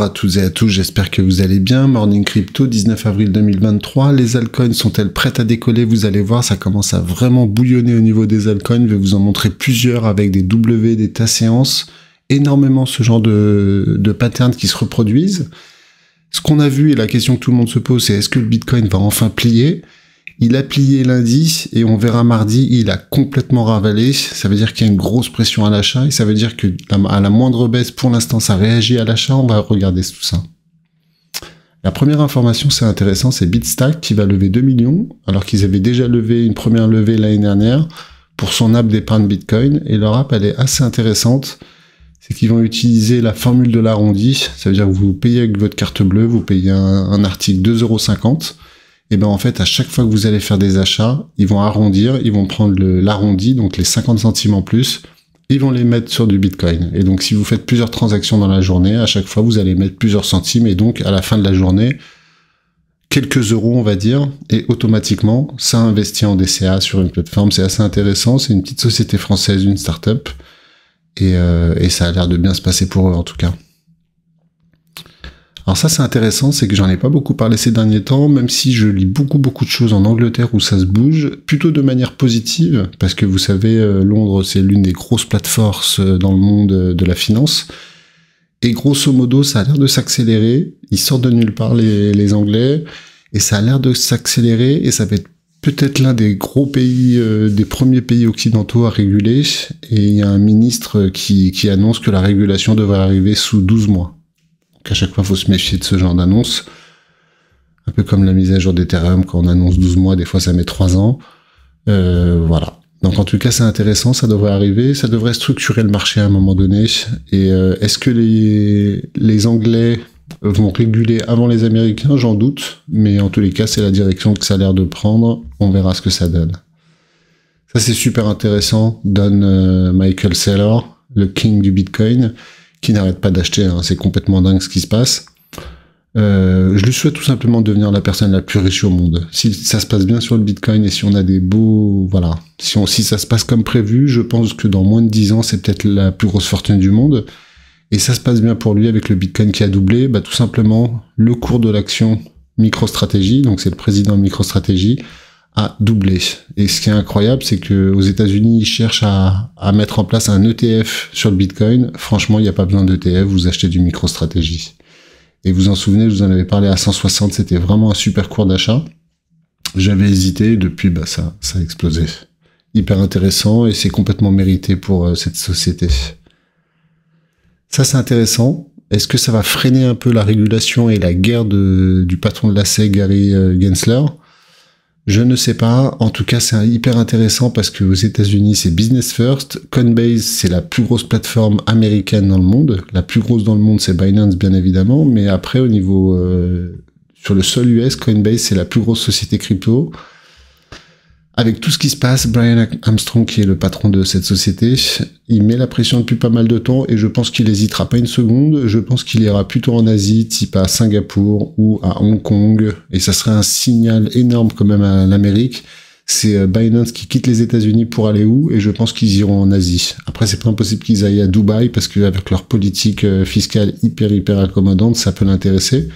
à tous et à tous, j'espère que vous allez bien. Morning Crypto, 19 avril 2023. Les altcoins sont-elles prêtes à décoller Vous allez voir, ça commence à vraiment bouillonner au niveau des altcoins. Je vais vous en montrer plusieurs avec des W, des tas séances. Énormément ce genre de, de patterns qui se reproduisent. Ce qu'on a vu et la question que tout le monde se pose, c'est est-ce que le Bitcoin va enfin plier il a plié lundi et on verra mardi, il a complètement ravalé. Ça veut dire qu'il y a une grosse pression à l'achat et ça veut dire que à la moindre baisse, pour l'instant, ça réagit à l'achat. On va regarder tout ça. La première information, c'est intéressant, c'est Bitstack qui va lever 2 millions, alors qu'ils avaient déjà levé une première levée l'année dernière pour son app d'épargne Bitcoin. Et leur app, elle est assez intéressante. C'est qu'ils vont utiliser la formule de l'arrondi. Ça veut dire que vous payez avec votre carte bleue, vous payez un, un article 2,50€ et eh ben en fait à chaque fois que vous allez faire des achats, ils vont arrondir, ils vont prendre l'arrondi, donc les 50 centimes en plus, ils vont les mettre sur du Bitcoin. Et donc si vous faites plusieurs transactions dans la journée, à chaque fois vous allez mettre plusieurs centimes et donc à la fin de la journée, quelques euros on va dire, et automatiquement ça investit en DCA sur une plateforme. C'est assez intéressant, c'est une petite société française, une start-up, et, euh, et ça a l'air de bien se passer pour eux en tout cas. Alors ça c'est intéressant, c'est que j'en ai pas beaucoup parlé ces derniers temps, même si je lis beaucoup beaucoup de choses en Angleterre où ça se bouge, plutôt de manière positive, parce que vous savez, euh, Londres c'est l'une des grosses plateformes euh, dans le monde euh, de la finance. Et grosso modo, ça a l'air de s'accélérer. Ils sortent de nulle part les, Anglais. Et ça a l'air de s'accélérer. Et ça va être peut-être l'un des gros pays, des premiers pays occidentaux à réguler. Et il y a un ministre qui, qui annonce que la régulation devrait arriver sous 12 mois à chaque fois, il faut se méfier de ce genre d'annonce. Un peu comme la mise à jour d'Ethereum, quand on annonce 12 mois, des fois ça met 3 ans. Euh, voilà. Donc en tout cas, c'est intéressant, ça devrait arriver, ça devrait structurer le marché à un moment donné. Et euh, est-ce que les, Anglais vont réguler avant les Américains J'en doute, mais en tous les cas, c'est la direction que ça a l'air de prendre. On verra ce que ça donne. Ça, c'est super intéressant, donne euh, Michael Saylor, le king du Bitcoin qui n'arrête pas d'acheter. Hein, c'est complètement dingue ce qui se passe. Euh, je lui souhaite tout simplement devenir la personne la plus riche au monde. Si ça se passe bien sur le Bitcoin et si on a des beaux... Voilà. Si, on, si ça se passe comme prévu, je pense que dans moins de 10 ans, c'est peut-être la plus grosse fortune du monde. Et ça se passe bien pour lui avec le Bitcoin qui a doublé. Bah, tout simplement, le cours de l'action MicroStrategy, donc c'est le président de MicroStratégie, a doublé. Et ce qui est incroyable, c'est que aux États-Unis, ils cherchent à, à, mettre en place un ETF sur le Bitcoin. Franchement, il n'y a pas besoin d'ETF, e vous achetez du micro-stratégie. Et vous en souvenez, je vous en avais parlé à 160, c'était vraiment un super cours d'achat. J'avais hésité, depuis, bah, ça, ça a explosé. Hyper intéressant et c'est complètement mérité pour euh, cette société. Ça, c'est intéressant. Est-ce que ça va freiner un peu la régulation et la guerre du patron de la SEC, Gary euh, Gensler je ne sais pas. En tout cas, c'est hyper intéressant parce que aux États-Unis, c'est business first. Coinbase, c'est la plus grosse plateforme américaine dans le monde. La plus grosse dans le monde, c'est Binance, bien évidemment. Mais après, au niveau euh, sur le sol US, Coinbase, c'est la plus grosse société crypto avec tout ce qui se passe, Brian Armstrong, qui est le patron de cette société, il met la pression depuis pas mal de temps et je pense qu'il hésitera pas une seconde. Je pense qu'il ira plutôt en Asie, type à Singapour ou à Hong Kong. Et ça serait un signal énorme quand même à l'Amérique. C'est euh, Binance qui quitte les États-Unis pour aller où Et je pense qu'ils iront en Asie. Après, c'est pas impossible qu'ils aillent à Dubaï parce qu'avec leur politique euh, fiscale hyper hyper accommodante, ça peut l'intéresser.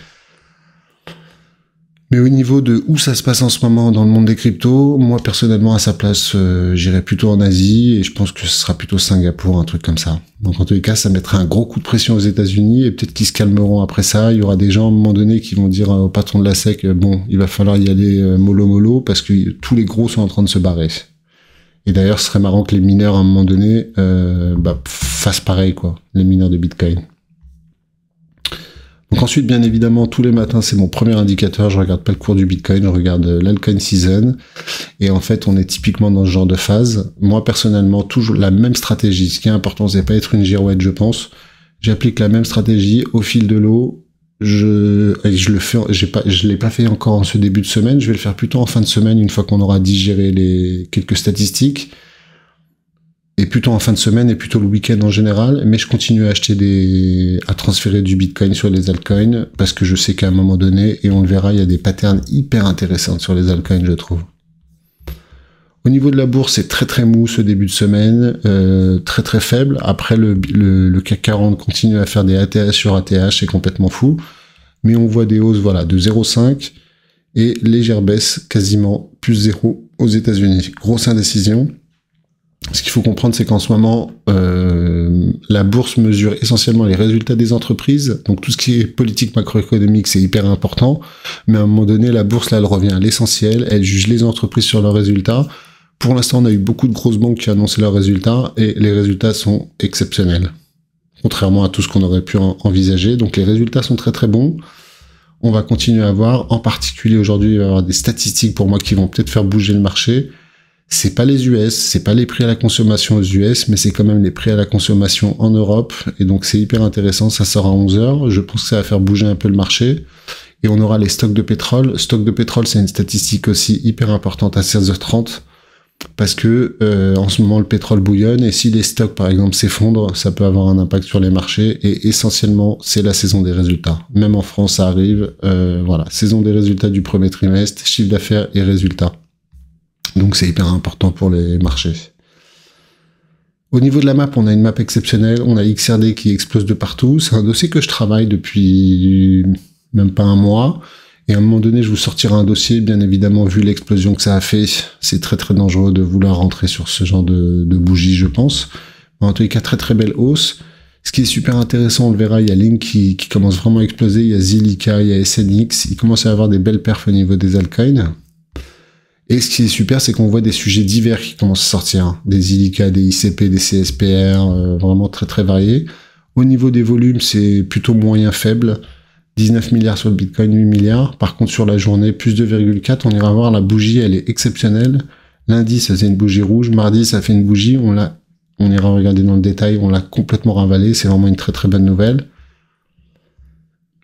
Mais au niveau de où ça se passe en ce moment dans le monde des cryptos, moi personnellement à sa place, j'irais euh, j'irai plutôt en Asie et je pense que ce sera plutôt Singapour, un truc comme ça. Donc en tous les cas, ça mettra un gros coup de pression aux États-Unis et peut-être qu'ils se calmeront après ça. Il y aura des gens à un moment donné qui vont dire euh, au patron de la SEC, euh, bon, il va falloir y aller mollo mollo parce que tous les gros sont en train de se barrer. Et d'ailleurs, ce serait marrant que les mineurs à un moment donné euh, bah, fassent pareil quoi, les mineurs de Bitcoin. Donc ensuite, bien évidemment, tous les matins, c'est mon premier indicateur. Je regarde pas le cours du Bitcoin, je regarde euh, l'alcoin season. Et en fait, on est typiquement dans ce genre de phase. Moi, personnellement, toujours la même stratégie. Ce qui est important, c'est pas être une girouette, je pense. J'applique la même stratégie au fil de l'eau. Je, je le fais, je l'ai pas fait encore en ce début de semaine. Je vais le faire plutôt en fin de semaine, une fois qu'on aura digéré les quelques statistiques plutôt en fin de semaine et plutôt le week-end en général. Mais je continue à acheter des, à transférer du Bitcoin sur les altcoins parce que je sais qu'à un moment donné, et on le verra, il y a des patterns hyper intéressants sur les altcoins, je trouve. Au niveau de la bourse, c'est très très mou ce début de semaine, euh, très très faible. Après, le, CAC 40 continue à faire des ATS sur ATH, c'est complètement fou. Mais on voit des hausses voilà, de 0,5 et légère baisse, quasiment plus 0 aux États-Unis. Grosse indécision ce qu'il faut comprendre, c'est qu'en ce moment, euh, la bourse mesure essentiellement les résultats des entreprises. Donc tout ce qui est politique macroéconomique, c'est hyper important. Mais à un moment donné, la bourse, là, elle revient à l'essentiel. Elle juge les entreprises sur leurs résultats. Pour l'instant, on a eu beaucoup de grosses banques qui ont annoncé leurs résultats et les résultats sont exceptionnels. Contrairement à tout ce qu'on aurait pu envisager. Donc les résultats sont très très bons. On va continuer à voir. En particulier aujourd'hui, il va y avoir des statistiques pour moi qui vont peut-être faire bouger le marché c'est pas les US, c'est pas les prix à la consommation aux US, mais c'est quand même les prix à la consommation en Europe. Et donc c'est hyper intéressant, ça sort à 11h. Je pense que ça va faire bouger un peu le marché. Et on aura les stocks de pétrole. Stock de pétrole, c'est une statistique aussi hyper importante à 16h30. Parce que euh, en ce moment le pétrole bouillonne et si les stocks par exemple s'effondrent, ça peut avoir un impact sur les marchés et essentiellement c'est la saison des résultats. Même en France ça arrive, euh, voilà, saison des résultats du premier trimestre, chiffre d'affaires et résultats. Donc c'est hyper important pour les marchés. Au niveau de la map, on a une map exceptionnelle, on a XRD qui explose de partout. C'est un dossier que je travaille depuis même pas un mois. Et à un moment donné, je vous sortirai un dossier, bien évidemment, vu l'explosion que ça a fait. C'est très très dangereux de vouloir rentrer sur ce genre de, bougies, bougie, je pense. en tout les cas, très très belle hausse. Ce qui est super intéressant, on le verra, il y a Link qui, commence vraiment à exploser, il y a Zilliqa, il y a SNX, il commence à avoir des belles perfs au niveau des altcoins. Et ce qui est super, c'est qu'on voit des sujets divers qui commencent à sortir. Hein. Des ILICA, des ICP, des CSPR, euh, vraiment très très variés. Au niveau des volumes, c'est plutôt moyen faible. 19 milliards sur le Bitcoin, 8 milliards. Par contre, sur la journée, plus 2,4. On ira voir, la bougie, elle est exceptionnelle. Lundi, ça faisait une bougie rouge. Mardi, ça fait une bougie. On l'a, on ira regarder dans le détail. On l'a complètement ravalé. C'est vraiment une très très bonne nouvelle.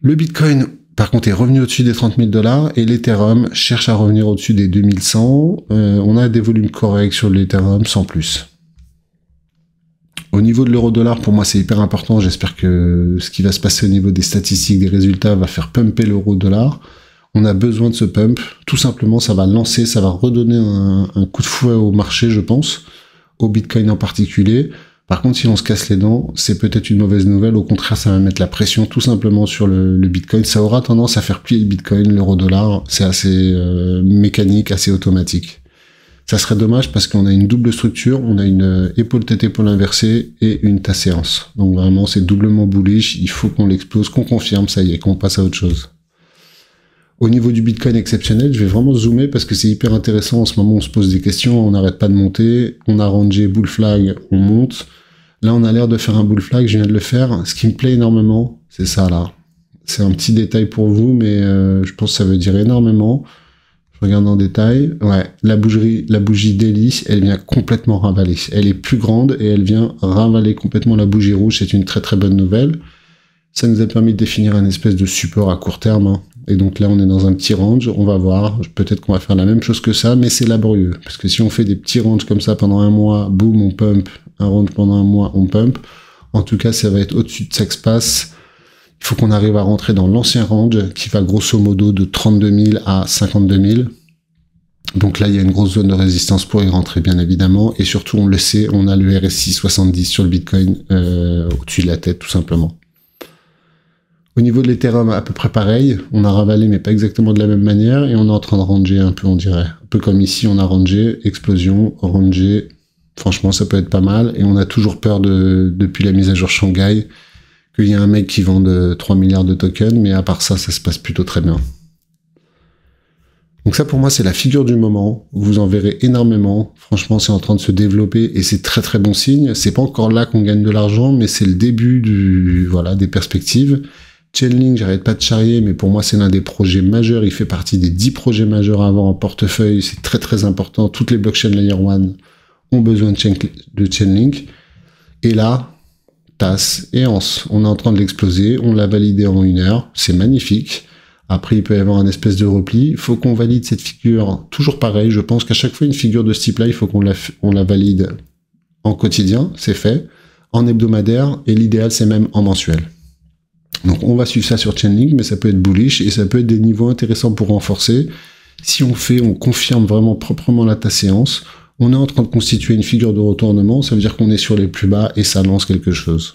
Le Bitcoin, par contre est revenu au-dessus des 30 000 dollars et l'Ethereum cherche à revenir au-dessus des 2100. Euh, on a des volumes corrects sur l'Ethereum sans plus. Au niveau de l'euro-dollar, pour moi, c'est hyper important. J'espère que ce qui va se passer au niveau des statistiques, des résultats, va faire pumper l'euro-dollar. On a besoin de ce pump. Tout simplement, ça va lancer, ça va redonner un coup de fouet au marché, je pense, au Bitcoin en particulier. Par contre, si on se casse les dents, c'est peut-être une mauvaise nouvelle. Au contraire, ça va mettre la pression tout simplement sur le, Bitcoin. Ça aura tendance à faire plier le Bitcoin, l'euro-dollar. C'est assez euh, mécanique, assez automatique. Ça serait dommage parce qu'on a une double structure, on a une euh, épaule tête épaule inversée et une ta séance. Donc vraiment, c'est doublement bullish. Il faut qu'on l'explose, qu'on confirme, ça y est, qu'on passe à autre chose. Au niveau du Bitcoin exceptionnel, je vais vraiment zoomer parce que c'est hyper intéressant. En ce moment, on se pose des questions, on n'arrête pas de monter. On a rangé bull flag, on monte. Là, on a l'air de faire un bull je viens de le faire. Ce qui me plaît énormément, c'est ça là. C'est un petit détail pour vous, mais euh, je pense que ça veut dire énormément. Je regarde en détail. Ouais, la bougerie, la bougie délice, elle vient complètement ravaler. Elle est plus grande et elle vient ravaler complètement la bougie rouge. C'est une très très bonne nouvelle. Ça nous a permis de définir un espèce de support à court terme. Hein. Et donc là, on est dans un petit range. On va voir. Peut-être qu'on va faire la même chose que ça, mais c'est laborieux. Parce que si on fait des petits ranges comme ça pendant un mois, boum, on pump. Un range pendant un mois, on pump. En tout cas, ça va être au-dessus de ça que passe. Il faut qu'on arrive à rentrer dans l'ancien range qui va grosso modo de 32 000 à 52 000. Donc là, il y a une grosse zone de résistance pour y rentrer, bien évidemment. Et surtout, on le sait, on a le RSI 70 sur le Bitcoin euh, au-dessus de la tête, tout simplement. Au niveau de l'Ethereum, à peu près pareil. On a ravalé, mais pas exactement de la même manière. Et on est en train de ranger un peu, on dirait. Un peu comme ici, on a rangé, explosion, rangé, Franchement, ça peut être pas mal. Et on a toujours peur de, depuis la mise à jour Shanghai qu'il y a un mec qui vend 3 milliards de tokens. Mais à part ça, ça se passe plutôt très bien. Donc ça pour moi c'est la figure du moment, vous en verrez énormément, franchement c'est en train de se développer et c'est très très bon signe, c'est pas encore là qu'on gagne de l'argent mais c'est le début du voilà des perspectives Chainlink, j'arrête pas de charrier, mais pour moi c'est l'un des projets majeurs. Il fait partie des 10 projets majeurs avant en portefeuille. C'est très très important. Toutes les blockchains Layer 1 ont besoin de, Chainlink. Et là, TAS et ANS, on est en train de l'exploser. On l'a validé en une heure. C'est magnifique. Après, il peut y avoir un espèce de repli. Il faut qu'on valide cette figure. Toujours pareil, je pense qu'à chaque fois une figure de ce type-là, il faut qu'on on la valide en quotidien. C'est fait. En hebdomadaire. Et l'idéal, c'est même en mensuel. Donc on va suivre ça sur Chainlink, mais ça peut être bullish et ça peut être des niveaux intéressants pour renforcer. Si on fait, on confirme vraiment proprement la ta séance, on est en train de constituer une figure de retournement, ça veut dire qu'on est sur les plus bas et ça lance quelque chose.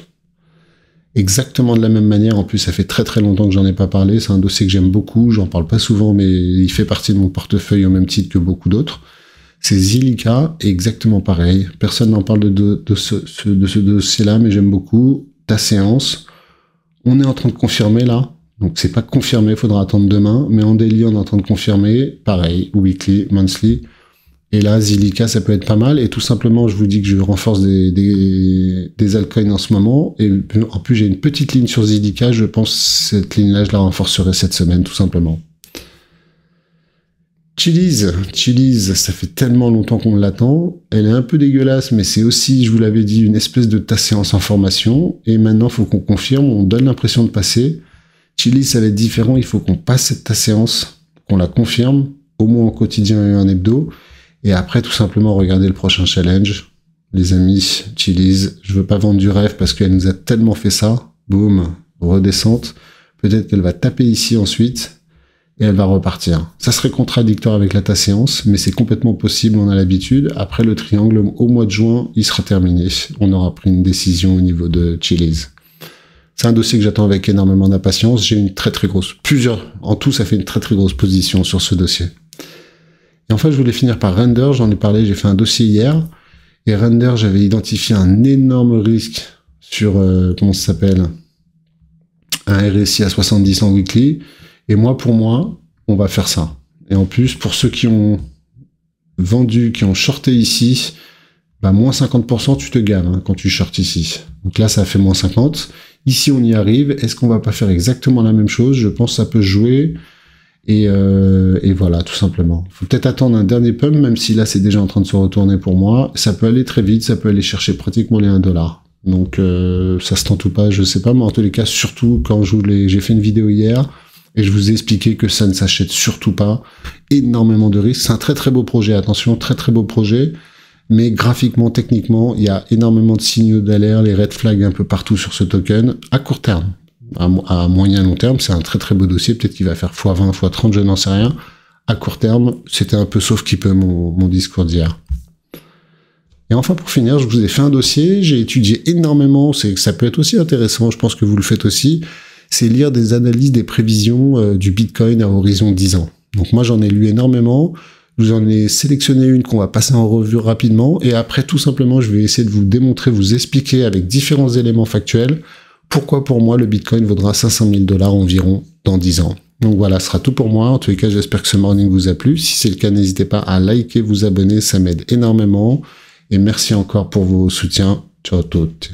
Exactement de la même manière, en plus ça fait très très longtemps que j'en ai pas parlé, c'est un dossier que j'aime beaucoup, j'en parle pas souvent, mais il fait partie de mon portefeuille au même titre que beaucoup d'autres. C'est Zilliqa, exactement pareil. Personne n'en parle de, ce, de ce dossier-là, mais j'aime beaucoup. Ta séance, on est en train de confirmer là. Donc c'est pas confirmé, il faudra attendre demain. Mais en daily, on est en train de confirmer. Pareil, weekly, monthly. Et là, Zidika, ça peut être pas mal. Et tout simplement, je vous dis que je renforce des, des, des altcoins en ce moment. Et en plus, j'ai une petite ligne sur Zidika. Je pense que cette ligne-là, je la renforcerai cette semaine, tout simplement. Chili's, ça fait tellement longtemps qu'on l'attend. Elle est un peu dégueulasse, mais c'est aussi, je vous l'avais dit, une espèce de ta séance en formation. Et maintenant, il faut qu'on confirme, on donne l'impression de passer. Chili's, ça va être différent, il faut qu'on passe cette ta séance, qu'on la confirme, au moins en quotidien et en hebdo. Et après, tout simplement, regarder le prochain challenge. Les amis, Chili's, je veux pas vendre du rêve parce qu'elle nous a tellement fait ça. Boum, redescente. Peut-être qu'elle va taper ici ensuite elle va repartir. Ça serait contradictoire avec la ta séance, mais c'est complètement possible, on a l'habitude. Après le triangle, au mois de juin, il sera terminé. On aura pris une décision au niveau de Chili's. C'est un dossier que j'attends avec énormément d'impatience. J'ai une très très grosse, plusieurs, en tout, ça fait une très très grosse position sur ce dossier. Et enfin, je voulais finir par Render. J'en ai parlé, j'ai fait un dossier hier. Et Render, j'avais identifié un énorme risque sur, euh, comment ça s'appelle? Un RSI à 70 en weekly. Et moi, pour moi, on va faire ça. Et en plus, pour ceux qui ont vendu, qui ont shorté ici, bah, moins 50%, tu te gaves hein, quand tu shortes ici. Donc là, ça a fait moins 50. Ici, on y arrive. Est-ce qu'on va pas faire exactement la même chose Je pense que ça peut jouer. Euh, et, voilà, tout simplement. faut peut-être attendre un dernier pump, même si là, c'est déjà en train de se retourner pour moi. Ça peut aller très vite, ça peut aller chercher pratiquement les 1 dollar. Donc euh, ça se tente ou pas, je sais pas, mais en tous les cas, surtout quand j'ai fait une vidéo hier, et je vous ai expliqué que ça ne s'achète surtout pas. Énormément de risques. C'est un très très beau projet, attention, très très beau projet. Mais graphiquement, techniquement, il y a énormément de signaux d'alerte, les red flags un peu partout sur ce token, à court terme. À, moyen long terme, c'est un très très beau dossier. Peut-être qu'il va faire x20, x30, je n'en sais rien. À court terme, c'était un peu sauf qui peut mon, mon discours d'hier. Et enfin, pour finir, je vous ai fait un dossier, j'ai étudié énormément, c'est que ça peut être aussi intéressant, je pense que vous le faites aussi c'est lire des analyses des prévisions euh, du Bitcoin à horizon 10 ans. Donc moi j'en ai lu énormément, je vous en ai sélectionné une qu'on va passer en revue rapidement, et après tout simplement je vais essayer de vous démontrer, vous expliquer avec différents éléments factuels pourquoi pour moi le Bitcoin vaudra 500 000 dollars environ dans 10 ans. Donc voilà, ce sera tout pour moi. En tous les cas, j'espère que ce morning vous a plu. Si c'est le cas, n'hésitez pas à liker, vous abonner, ça m'aide énormément. Et merci encore pour vos soutiens. Ciao à toutes.